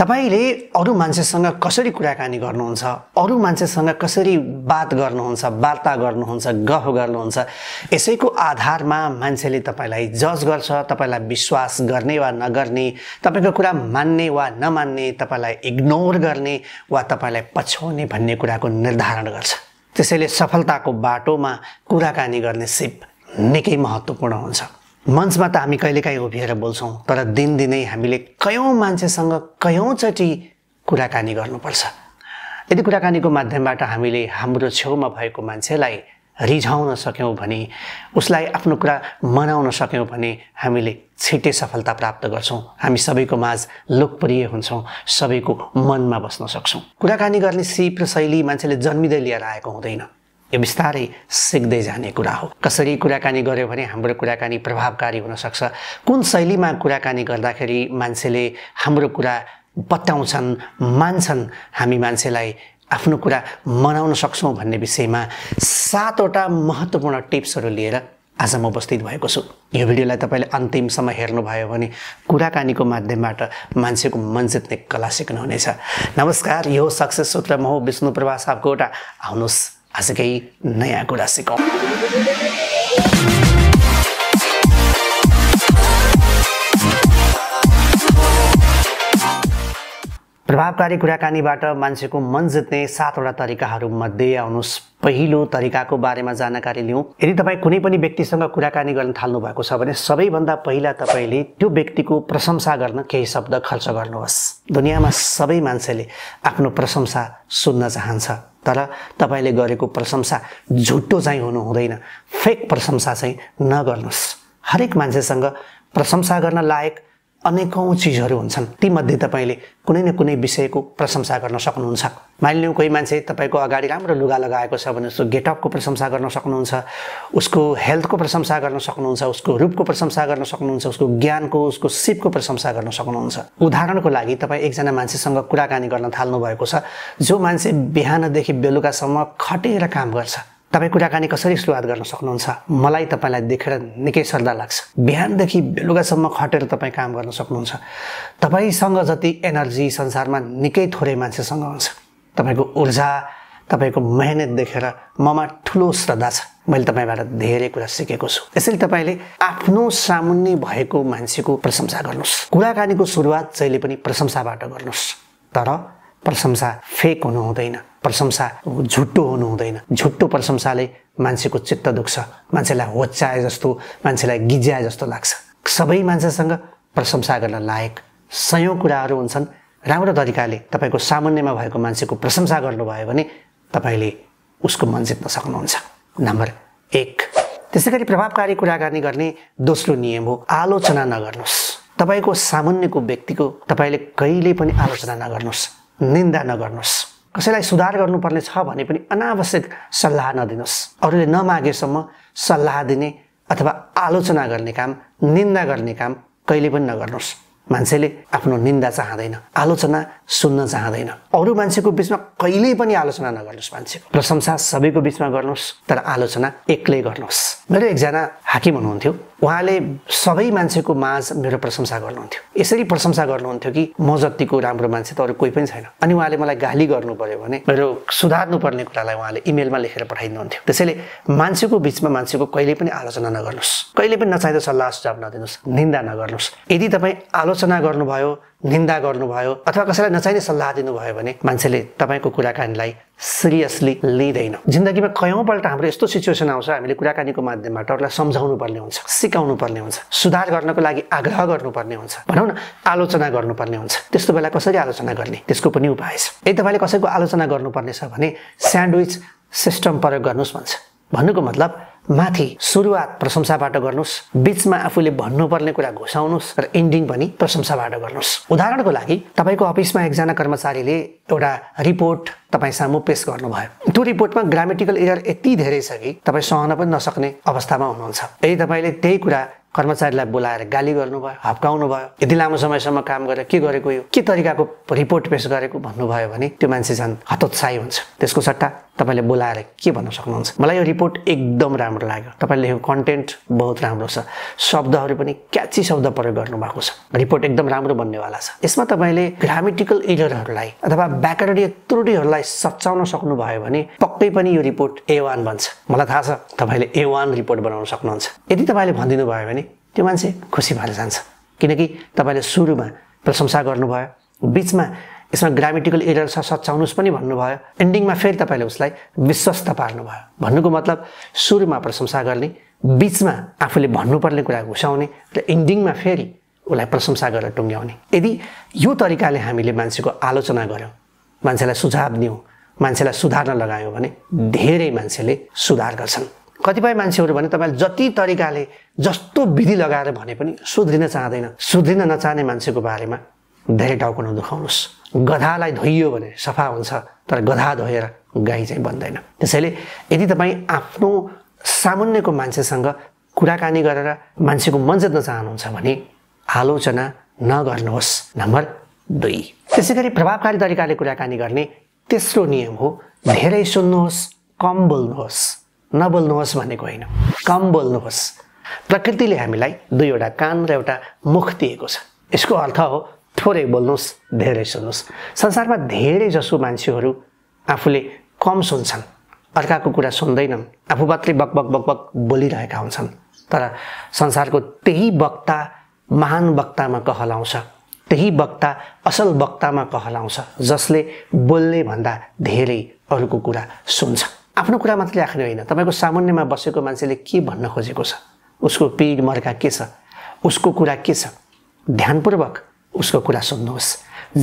तपाईँले अरू मान्छेसँग कसरी कुराकानी गर्नुहुन्छ अरू मान्छेसँग कसरी बात गर्नुहुन्छ वार्ता गर्नुहुन्छ गफ गर्नुहुन्छ यसैको आधारमा मान्छेले तपाईँलाई जज गर्छ तपाईँलाई विश्वास गर्ने वा नगर्ने तपाईँको कुरा मान्ने वा नमान्ने तपाईँलाई इग्नोर गर्ने वा तपाईँलाई पछ्याउने भन्ने कुराको निर्धारण गर्छ त्यसैले सफलताको बाटोमा कुराकानी गर्ने सिप निकै महत्त्वपूर्ण हुन्छ मञ्चमा त हामी कहिलेकाहीँ उभिएर बोल्छौँ तर दिनदिनै हामीले कयौँ मान्छेसँग कयौँचोटि कुराकानी गर्नुपर्छ यदि कुराकानीको माध्यमबाट हामीले हाम्रो छेउमा भएको मान्छेलाई रिझाउन सक्यौँ भने उसलाई आफ्नो कुरा मनाउन सक्यौँ भने हामीले छिट्टै सफलता प्राप्त गर्छौँ हामी सबैको माझ लोकप्रिय हुन्छौँ सबैको मनमा बस्न सक्छौँ कुराकानी गर्ने सिप र शैली मान्छेले जन्मिँदै लिएर आएको हुँदैन यो बिस्तारै सिक्दै जाने कुरा हो कसरी कुराकानी गऱ्यो भने हाम्रो कुराकानी प्रभावकारी हुनसक्छ कुन शैलीमा कुराकानी गर्दाखेरि मान्छेले हाम्रो कुरा बताउँछन् मान्छन् हामी मान्छेलाई आफ्नो कुरा मनाउन सक्छौँ भन्ने विषयमा सातवटा महत्त्वपूर्ण टिप्सहरू लिएर आज म उपस्थित भएको छु यो भिडियोलाई तपाईँले अन्तिमसम्म हेर्नुभयो भने कुराकानीको माध्यमबाट मान्छेको मन जित्ने कला सिक्नुहुनेछ नमस्कार यो सक्सेस सूत्र म हो विष्णु प्रभा एउटा आउनुहोस् आजकै नयाँ कुरा सिकौँ प्रभावकारी कुराकानीबाट मान्छेको मन जित्ने सातवटा तरिकाहरूमध्ये आउनुहोस् पहिलो तरिकाको बारेमा जानकारी लिउँ यदि तपाईँ कुनै पनि व्यक्तिसँग कुराकानी गर्न थाल्नु भएको छ भने सबैभन्दा पहिला तपाईँले त्यो व्यक्तिको प्रशंसा गर्न केही शब्द खर्च गर्नुहोस् दुनियाँमा सबै मान्छेले आफ्नो प्रशंसा सुन्न चाहन्छ तर तपाईँले गरेको प्रशंसा झुटो चाहिँ हुनु हुँदैन फेक प्रशंसा चाहिँ नगर्नुहोस् हरेक मान्छेसँग प्रशंसा गर्न लायक अनेकौँ चिजहरू हुन्छन् तीमध्ये तपाईँले कुनै न कुनै विषयको प्रशंसा गर्न सक्नुहुन्छ मानिलिउँ कोही मान्छे तपाईँको अगाडि राम्रो लुगा लगाएको छ भने उसको गेटअपको प्रशंसा गर्न सक्नुहुन्छ उसको हेल्थको प्रशंसा गर्न सक्नुहुन्छ उसको रूपको प्रशंसा गर्न सक्नुहुन्छ उसको ज्ञानको उसको सिपको प्रशंसा गर्न सक्नुहुन्छ उदाहरणको लागि तपाईँ एकजना मान्छेसँग कुराकानी गर्न थाल्नु भएको छ जो मान्छे बिहानदेखि बेलुकासम्म खटेर काम गर्छ तपाईँ कुराकानी कसरी सुरुवात गर्न सक्नुहुन्छ मलाई तपाईँलाई देखेर निकै श्रद्धा लाग्छ बिहानदेखि बेलुकासम्म खटेर तपाईँ काम गर्न सक्नुहुन्छ तपाईँसँग जति एनर्जी संसारमा निकै थोरै मान्छेसँग हुन्छ तपाईँको ऊर्जा तपाईँको मेहनत देखेर ममा ठुलो श्रद्धा छ मैले तपाईँबाट धेरै कुरा सिकेको छु यसरी तपाईँले आफ्नो सामुन्ने भएको मान्छेको प्रशंसा गर्नुहोस् कुराकानीको सुरुवात जहिले पनि प्रशंसाबाट गर्नुहोस् तर प्रशंसा फेक हुनु हुँदैन प्रशंसा झुट्टो हुनु हुँदैन झुट्टो प्रशंसाले मान्छेको चित्त दुख्छ मान्छेलाई होच्चाए जस्तो मान्छेलाई गिज्याए जस्तो लाग्छ सबै मान्छेसँग प्रशंसा गर्न लायक सयौँ कुराहरू हुन्छन् राम्रो तरिकाले तपाईँको सामान्यमा भएको मान्छेको प्रशंसा गर्नुभयो भने तपाईँले उसको मन जित्न सक्नुहुन्छ नम्बर एक त्यसै गरी प्रभावकारी कुराकानी गर्ने दोस्रो नियम हो आलोचना नगर्नुहोस् तपाईँको सामान्यको व्यक्तिको तपाईँले कहिले पनि आलोचना नगर्नुहोस् निन्दा नगर्नुहोस् कसैलाई सुधार गर्नुपर्ने छ भने पनि अनावश्यक सल्लाह नदिनुहोस् अरूले नमागेसम्म सल्लाह दिने अथवा आलोचना गर्ने काम निन्दा गर्ने काम कहिले पनि नगर्नुहोस् मान्छेले आफ्नो निन्दा चाहँदैन आलोचना सुन्न चाहँदैन अरू मान्छेको बिचमा कहिल्यै पनि आलोचना नगर्नुहोस् मान्छेको प्रशंसा सबैको बिचमा गर्नुहोस् तर आलोचना एक्लै गर्नुहोस् मेरो एकजना हाकिम हुनुहुन्थ्यो उहाँले सबै मान्छेको माझ मेरो प्रशंसा गर्नुहुन्थ्यो यसरी प्रशंसा गर्नुहुन्थ्यो कि म जतिको राम्रो मान्छे त अरू कोही पनि छैन अनि उहाँले मलाई गाली गर्नु पर्यो भने मेरो सुधार्नु पर्ने कुरालाई उहाँले इमेलमा लेखेर पठाइदिनुहुन्थ्यो त्यसैले मान्छेको बिचमा मान्छेको कहिले पनि आलोचना नगर्नुहोस् कहिले पनि नचाहिँदो सल्लाह सुझाव नदिनुहोस् निन्दा नगर्नुहोस् यदि तपाईँ आलोचना आलोचना गर्नुभयो निन्दा गर्नुभयो अथवा कसैलाई नचाहिने सल्लाह दिनुभयो भने मान्छेले तपाईँको कुराकानीलाई सिरियसली लिँदैन जिन्दगीमा कयौँपल्ट हाम्रो यस्तो सिचुएसन आउँछ हामीले कुराकानीको माध्यमबाट उसलाई सम्झाउनु पर्ने हुन्छ सिकाउनु पर्ने हुन्छ सुधार गर्नको लागि आग्रह गर्नुपर्ने हुन्छ भनौँ न आलोचना गर्नुपर्ने हुन्छ त्यस्तो बेला कसरी आलोचना गर्ने त्यसको पनि उपाय छ यदि तपाईँले कसैको आलोचना गर्नुपर्ने छ भने स्यान्डविच सिस्टम प्रयोग गर्नुहोस् भन्छ भन्नुको मतलब माथि सुरुवात प्रशंसाबाट गर्नुहोस् बिचमा आफूले भन्नुपर्ने कुरा घुसाउनुहोस् र इन्डिङ पनि प्रशंसाबाट गर्नुहोस् उदाहरणको लागि तपाईँको अफिसमा एकजना कर्मचारीले एउटा रिपोर्ट तपाईँ सामु पेस गर्नुभयो त्यो रिपोर्टमा ग्रामेटिकल एरर यति धेरै छ कि तपाईँ सहन पनि नसक्ने अवस्थामा हुनुहुन्छ यदि तपाईँले त्यही कुरा कर्मचारीलाई बोलाएर गाली गर्नुभयो हप्काउनु भयो यति लामो समयसम्म काम गरेर के गरेको यो के तरिकाको रिपोर्ट पेस गरेको भन्नुभयो भने त्यो मान्छे झन् हतोत्साही हुन्छ त्यसको सट्टा तपाईँले बोलाएर के भन्न सक्नुहुन्छ मलाई यो रिपोर्ट एकदम राम्रो लाग्यो तपाईँले लेखेको कन्टेन्ट बहुत राम्रो छ शब्दहरू पनि क्याची शब्द प्रयोग गर्नुभएको छ रिपोर्ट एकदम राम्रो बन्नेवाला छ यसमा तपाईँले ग्रामेटिकल एररहरूलाई अथवा व्याकरणीय त्रुटिहरूलाई सच्याउन सक्नुभयो भने पक्कै पनि यो रिपोर्ट ए वान बन्छ मलाई थाहा छ तपाईँले ए वान रिपोर्ट बनाउन सक्नुहुन्छ यदि तपाईँले भनिदिनु भयो भने त्यो मान्छे खुसी भएर जान्छ किनकि तपाईँले सुरुमा प्रशंसा गर्नुभयो बिचमा यसमा ग्रामेटिकल एरर छ सच्याउनुहोस् पनि भन्नुभयो एन्डिङमा फेरि तपाईँले उसलाई विश्वस्त पार्नुभयो भन्नुको मतलब सुरुमा प्रशंसा गर्ने बिचमा आफूले भन्नुपर्ने कुरा घुसाउने र एन्डिङमा फेरि उसलाई प्रशंसा गरेर टुङ्ग्याउने यदि यो तरिकाले हामीले मान्छेको आलोचना गऱ्यौँ मान्छेलाई सुझाव दियौँ मान्छेलाई सुधार्न लगायौँ भने धेरै मान्छेले सुधार गर्छन् कतिपय मान्छेहरू भने तपाईँले जति तरिकाले जस्तो विधि लगाएर भने पनि सुध्रिन चाहँदैन सुध्रिन नचाहने मान्छेको बारेमा धेरै टाउको नदुखाउनुहोस् गधालाई धोइयो भने सफा हुन्छ तर गधा धोएर गाई चाहिँ बन्दैन त्यसैले यदि तपाईँ आफ्नो सामान्यको मान्छेसँग कुराकानी गरेर मान्छेको मन जित्न चाहनुहुन्छ भने आलोचना नगर्नुहोस् नम्बर दुई त्यसै गरी प्रभावकारी तरिकाले कुराकानी गर्ने तेस्रो नियम हो धेरै सुन्नुहोस् कम बोल्नुहोस् नबोल्नुहोस् भनेको होइन कम बोल्नुहोस् प्रकृतिले हामीलाई दुईवटा कान र एउटा मुख दिएको छ यसको अर्थ हो थोरै बोल्नुहोस् धेरै सुन्नुहोस् संसारमा धेरै जसो मान्छेहरू आफूले कम सुन्छन् अर्काको कुरा सुन्दैनन् आफू मात्रै बकबक बकबक बोलिरहेका हुन्छन् तर संसारको त्यही वक्ता महान वक्तामा कहलाउँछ त्यही वक्ता असल वक्तामा कहलाउँछ जसले बोल्ने भन्दा धेरै अरूको कुरा सुन्छ आफ्नो कुरा मात्रै राख्ने होइन तपाईँको सामान्यमा बसेको मान्छेले के भन्न खोजेको छ उसको पिर मर्का के छ उसको कुरा के छ ध्यानपूर्वक उसको कुरा सुन्नुहोस्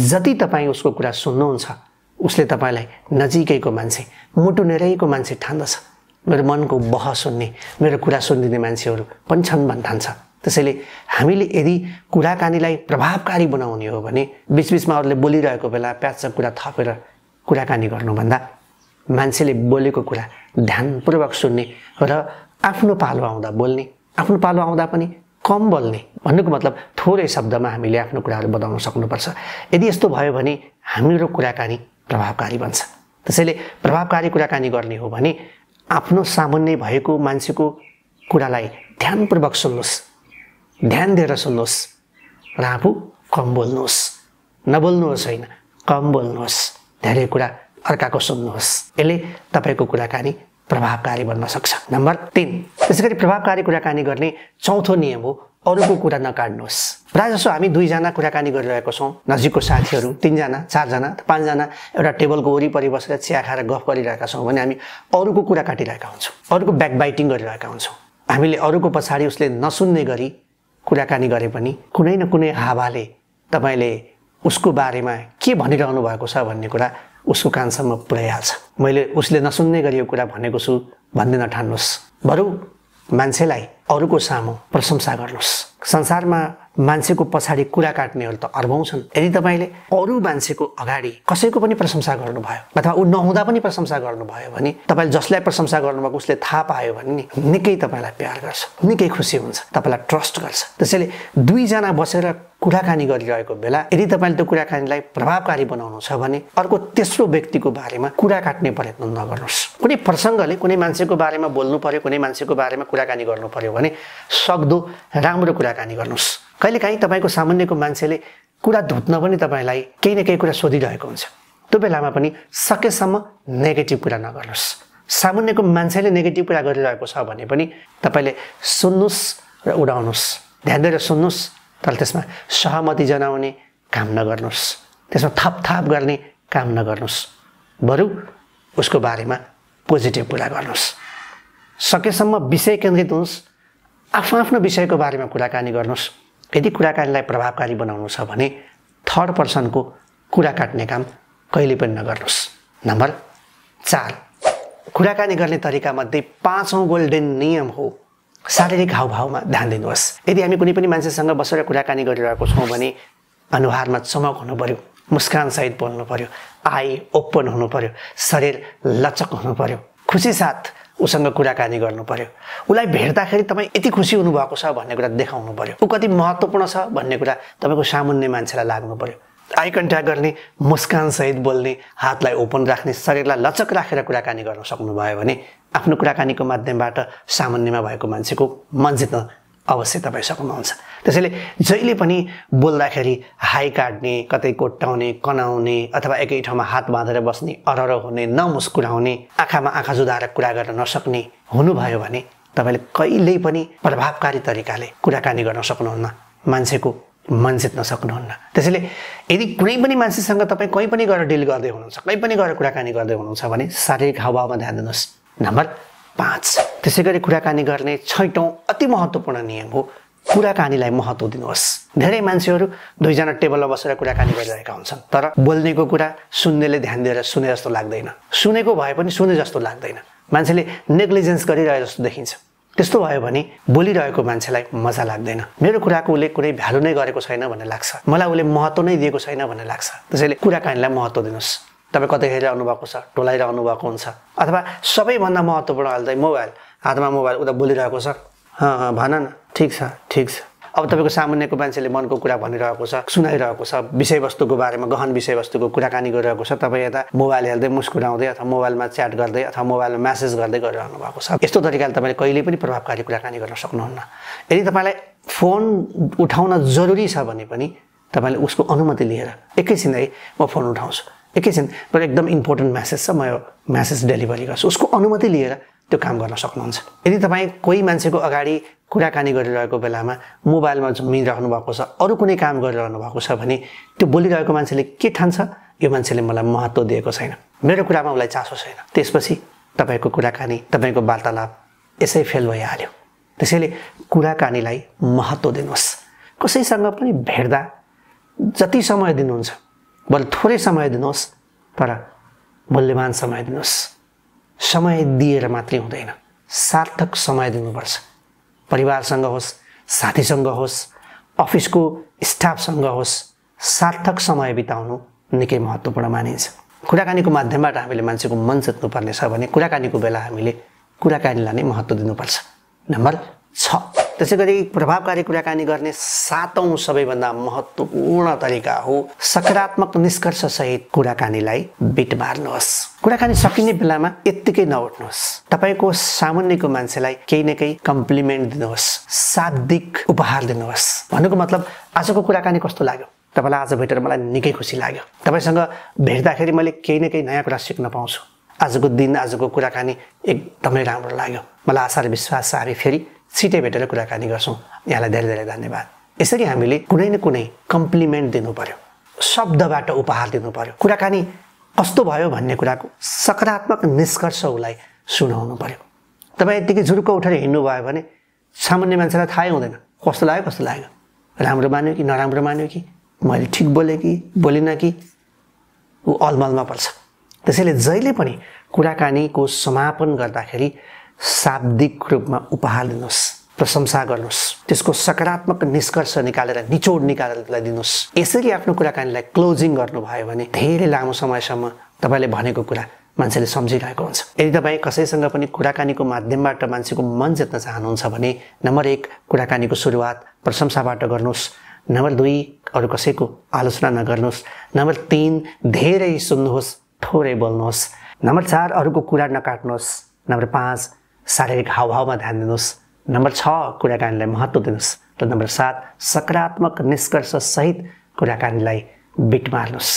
जति तपाईँ उसको कुरा सुन्नुहुन्छ उसले तपाईँलाई नजिकैको मान्छे मुटु नेरैको मान्छे ठान्दछ मेरो मनको बह सुन्ने मेरो कुरा सुनिदिने मान्छेहरू पनि छन् थान्छ त्यसैले हामीले यदि कुराकानीलाई प्रभावकारी बनाउने हो भने बिचबिचमा अरूले बोलिरहेको बेला प्याच कुरा थपेर कुराकानी गर्नुभन्दा मान्छेले बोलेको कुरा ध्यानपूर्वक सुन्ने र आफ्नो पालो आउँदा बोल्ने आफ्नो पालो आउँदा पनि कम बोल्ने भन्नुको मतलब थोरै शब्दमा हामीले आफ्नो कुराहरू बताउन सक्नुपर्छ यदि यस्तो भयो भने हाम्रो कुराकानी प्रभावकारी बन्छ त्यसैले प्रभावकारी कुराकानी गर्ने हो भने आफ्नो सामान्य भएको मान्छेको कुरालाई ध्यानपूर्वक सुन्नुहोस् ध्यान दिएर सुन्नुहोस् र आफू कम बोल्नुहोस् नबोल्नुहोस् होइन कम बोल्नुहोस् धेरै कुरा अर्काको सुन्नुहोस् यसले तपाईँको कुराकानी प्रभावकारी बन्न सक्छ नम्बर तिन त्यसै गरी प्रभावकारी कुराकानी गर्ने चौथो नियम हो अरूको कुरा नकाट्नुहोस् प्रायः जसो हामी दुईजना कुराकानी गरिरहेको छौँ नजिकको साथीहरू तिनजना चारजना पाँचजना एउटा टेबलको वरिपरि बसेर चिया खाएर गफ गरिरहेका छौँ भने हामी अरूको कुरा काटिरहेका हुन्छौँ अरूको ब्याक बाइटिङ गरिरहेका हुन्छौँ हामीले अरूको पछाडि उसले नसुन्ने गरी कुराकानी गरे पनि कुनै न कुनै हावाले तपाईँले उसको बारेमा के भनिरहनु भएको छ भन्ने कुरा उसको कानसम्म पुर्याइहाल्छ मैले उसले नसुन्ने गरी यो कुरा भनेको छु भन्दै नठान्नुहोस् बरु मान्छेलाई अरूको सामु प्रशंसा गर्नुहोस् संसारमा मान्छेको पछाडि कुरा काट्नेहरू त अर्बौँ छन् यदि तपाईँले अरू मान्छेको अगाडि कसैको पनि प्रशंसा गर्नुभयो अथवा ऊ नहुँदा पनि प्रशंसा गर्नुभयो भने तपाईँले जसलाई प्रशंसा गर्नुभएको उसले थाहा पायो भने नि निकै तपाईँलाई प्यार गर्छ निकै खुसी हुन्छ तपाईँलाई ट्रस्ट गर्छ त्यसैले दुईजना बसेर कुराकानी गरिरहेको बेला यदि तपाईँले त्यो कुराकानीलाई प्रभावकारी बनाउनु छ भने अर्को तेस्रो व्यक्तिको बारेमा कुरा काट्ने प्रयत्न नगर्नुहोस् कुनै प्रसङ्गले कुनै मान्छेको बारेमा बोल्नु पर्यो कुनै मान्छेको बारेमा कुराकानी गर्नु पर्यो भने सक्दो राम्रो कुराकानी गर्नुहोस् कहिलेकाहीँ तपाईँको सामान्यको मान्छेले कुरा धुत्न पनि तपाईँलाई केही न केही कुरा सोधिरहेको हुन्छ त्यो बेलामा पनि सकेसम्म नेगेटिभ कुरा नगर्नुहोस् सामान्यको मान्छेले नेगेटिभ कुरा गरिरहेको छ भने पनि तपाईँले सुन्नुहोस् र उडाउनुहोस् ध्यान दिएर सुन्नुहोस् तर त्यसमा सहमति जनाउने काम नगर्नुहोस् त्यसमा थपथाप गर्ने काम नगर्नुहोस् बरु उसको बारेमा पोजिटिभ कुरा गर्नुहोस् सकेसम्म विषय केन्द्रित हुनुहोस् आफ्नो आफ्नो विषयको बारेमा कुराकानी गर्नुहोस् यदि कुराकानीलाई प्रभावकारी बनाउनु छ भने थर्ड पर्सनको कुरा काट्ने काम कहिले पनि नगर्नुहोस् नम्बर चार कुराकानी गर्ने तरिकामध्ये पाँचौँ गोल्डेन नियम हो शारीरिक हावभावमा ध्यान दिनुहोस् यदि हामी कुनै पनि मान्छेसँग बसेर कुराकानी गरिरहेको छौँ भने अनुहारमा चमक हुनु पऱ्यो मुस्कानसहित बोल्नु पऱ्यो आई ओपन हुनु पऱ्यो शरीर लचक हुनु पऱ्यो खुसी साथ उसँग कुराकानी गर्नु पऱ्यो उसलाई भेट्दाखेरि तपाईँ यति खुसी हुनुभएको छ भन्ने कुरा देखाउनु पऱ्यो ऊ कति महत्त्वपूर्ण छ भन्ने कुरा तपाईँको सामान्य मान्छेलाई लाग्नु पऱ्यो आई कन्ट्याक्ट गर्ने मुस्कानसहित बोल्ने हातलाई ओपन राख्ने शरीरलाई लचक राखेर कुराकानी गर्न सक्नुभयो भने आफ्नो कुराकानीको माध्यमबाट सामान्यमा भएको मान्छेको मन जित्न अवश्य तपाईँ सक्नुहुन्छ त्यसैले जहिले पनि बोल्दाखेरि हाई काट्ने कतै कोट्याउने कनाउने अथवा एकै ठाउँमा हात बाँधेर बस्ने अरर हुने नमुस्कुराउने आँखामा आँखा जुधाएर कुरा गर्न नसक्ने हुनुभयो भने तपाईँले कहिल्यै पनि प्रभावकारी तरिकाले कुराकानी गर्न सक्नुहुन्न मान्छेको मन जित्न सक्नुहुन्न त्यसैले यदि कुनै पनि मान्छेसँग तपाईँ कहीँ पनि गएर डिल गर्दै हुनुहुन्छ कहीँ पनि गएर कुराकानी गर्दै हुनुहुन्छ भने शारीरिक हावामा ध्यान दिनुहोस् नम्बर पाँच त्यसै गरी कुराकानी गर्ने छैटौँ अति महत्त्वपूर्ण नियम हो कुराकानीलाई महत्त्व दिनुहोस् धेरै मान्छेहरू दुईजना टेबलमा बसेर कुराकानी गरिरहेका हुन्छन् तर बोल्नेको कुरा सुन्नेले ध्यान दिएर सुने जस्तो लाग्दैन सुनेको भए पनि सुने जस्तो लाग्दैन मान्छेले नेग्लिजेन्स गरिरहे जस्तो देखिन्छ त्यस्तो भयो भने बोलिरहेको मान्छेलाई मजा लाग्दैन मेरो कुराको उसले कुनै भ्यालु नै गरेको छैन भन्ने लाग्छ मलाई उसले महत्त्व नै दिएको छैन भन्ने लाग्छ त्यसैले कुराकानीलाई महत्त्व दिनुहोस् तपाईँ कतै हेरिरहनु भएको छ टोलाइरहनु भएको हुन्छ अथवा सबैभन्दा महत्त्वपूर्ण हाल्दै मोबाइल हातमा मोबाइल उता बोलिरहेको छ भन न ठिक छ ठिक छ अब तपाईँको सामान्यको मान्छेले मनको कुरा भनिरहेको छ सुनाइरहेको छ विषयवस्तुको बारेमा गहन विषयवस्तुको कुराकानी गरिरहेको छ तपाईँ यता मोबाइल हेर्दै मुस्कुराउँदै अथवा मोबाइलमा च्याट गर्दै अथवा मोबाइलमा म्यासेज गर्दै गरिरहनु भएको छ यस्तो तरिकाले तपाईँले कहिले पनि प्रभावकारी कुराकानी गर्न सक्नुहुन्न यदि तपाईँलाई फोन उठाउन जरुरी छ भने पनि तपाईँले उसको अनुमति लिएर एकैछिन है म फोन उठाउँछु एकैछिन तर एकदम इम्पोर्टेन्ट म्यासेज छ म यो म्यासेज डेलिभरी गर्छु उसको अनुमति लिएर त्यो काम गर्न सक्नुहुन्छ यदि तपाईँ कोही मान्छेको अगाडि कुराकानी गरिरहेको बेलामा मोबाइलमा झुमिरहनु भएको छ अरू कुनै काम गरिरहनु भएको छ भने त्यो बोलिरहेको मान्छेले के ठान्छ यो मान्छेले मलाई महत्त्व दिएको छैन मेरो कुरामा उसलाई चासो छैन त्यसपछि तपाईँको कुराकानी तपाईँको वार्तालाप यसै फेल भइहाल्यो त्यसैले कुराकानीलाई महत्त्व दिनुहोस् कसैसँग पनि भेट्दा जति समय दिनुहुन्छ बरु थोरै समय दिनुहोस् तर मूल्यवान समय दिनुहोस् समय दिएर मात्रै हुँदैन सार्थक समय दिनुपर्छ परिवारसँग होस् साथीसँग होस् अफिसको स्टाफसँग होस् सार्थक समय बिताउनु निकै महत्त्वपूर्ण मानिन्छ कुराकानीको माध्यमबाट हामीले मान्छेको मन छ भने कुराकानीको बेला हामीले कुराकानीलाई नै महत्त्व दिनुपर्छ नम्बर छ त्यसै गरी प्रभावकारी कुराकानी गर्ने सातौँ सबैभन्दा महत्त्वपूर्ण तरिका हो सकारात्मक निष्कर्षसहित कुराकानीलाई बिट मार्नुहोस् कुराकानी सकिने बेलामा यत्तिकै नउठ्नुहोस् तपाईँको सामान्यको मान्छेलाई केही न केही कम्प्लिमेन्ट दिनुहोस् शाब्दिक उपहार दिनुहोस् भन्नुको मतलब आजको कुराकानी कस्तो लाग्यो तपाईँलाई आज भेटेर मलाई निकै खुसी लाग्यो तपाईँसँग भेट्दाखेरि मैले केही न केही नयाँ कुरा सिक्न पाउँछु आजको दिन आजको कुराकानी एकदमै राम्रो लाग्यो मलाई आशा र विश्वास छ हामी फेरि छिटै भेटेर कुराकानी गर्छौँ यहाँलाई धेरै धेरै धन्यवाद यसरी हामीले कुनै न कुनै कम्प्लिमेन्ट दिनु पऱ्यो शब्दबाट उपहार दिनु पऱ्यो कुराकानी कस्तो भयो भन्ने कुराको सकारात्मक निष्कर्ष उसलाई सुनाउनु पऱ्यो तपाईँ यत्तिकै झुरुक्क उठेर हिँड्नुभयो भने सामान्य मान्छेलाई थाहै हुँदैन कस्तो लाग्यो कस्तो लाग्यो राम्रो मान्यो कि नराम्रो मान्यो कि मैले ठिक बोलेँ कि बोलिनँ कि ऊ अलमलमा पर्छ त्यसैले जहिले पनि कुराकानीको समापन गर्दाखेरि शाब्दिक रूपमा उपहार दिनुहोस् प्रशंसा गर्नुहोस् त्यसको सकारात्मक निष्कर्ष निकालेर निचोड निकालेर त्यसलाई दिनुहोस् यसरी आफ्नो कुराकानीलाई क्लोजिङ गर्नुभयो भने धेरै लामो समयसम्म तपाईँले भनेको कुरा मान्छेले सम्झिरहेको हुन्छ यदि तपाईँ कसैसँग पनि कुराकानीको माध्यमबाट मान्छेको मन जित्न चाहनुहुन्छ भने नम्बर एक कुराकानीको सुरुवात प्रशंसाबाट गर्नुहोस् नम्बर दुई अरू कसैको आलोचना नगर्नुहोस् नम्बर तिन धेरै सुन्नुहोस् थोरै बोल्नुहोस् नम्बर चार अरूको कुरा नकाट्नुहोस् नम्बर पाँच शारीरिक हावभावमा ध्यान दिनुहोस् नम्बर छ कुराकानीलाई महत्त्व दिनुहोस् र नम्बर सात सकारात्मक निष्कर्षसहित कुराकानीलाई बिट मार्नुहोस्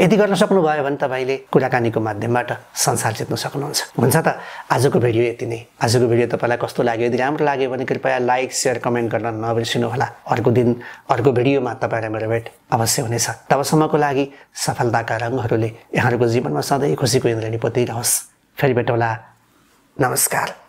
यदि गर्न सक्नुभयो भने तपाईँले कुराकानीको माध्यमबाट संसार जित्न सक्नुहुन्छ हुन्छ त आजको भिडियो यति नै आजको भिडियो तपाईँलाई कस्तो लाग्यो यदि राम्रो लाग्यो भने कृपया लाइक सेयर कमेन्ट गर्न नबिर्सिनु होला अर्को दिन अर्को भिडियोमा तपाईँलाई मेरो भेट अवश्य हुनेछ तबसम्मको लागि सफलताका रङहरूले यहाँहरूको जीवनमा सधैँ खुसीको इन्द्रणी पोतिरहोस् फेरि भेटौँला नमस्कार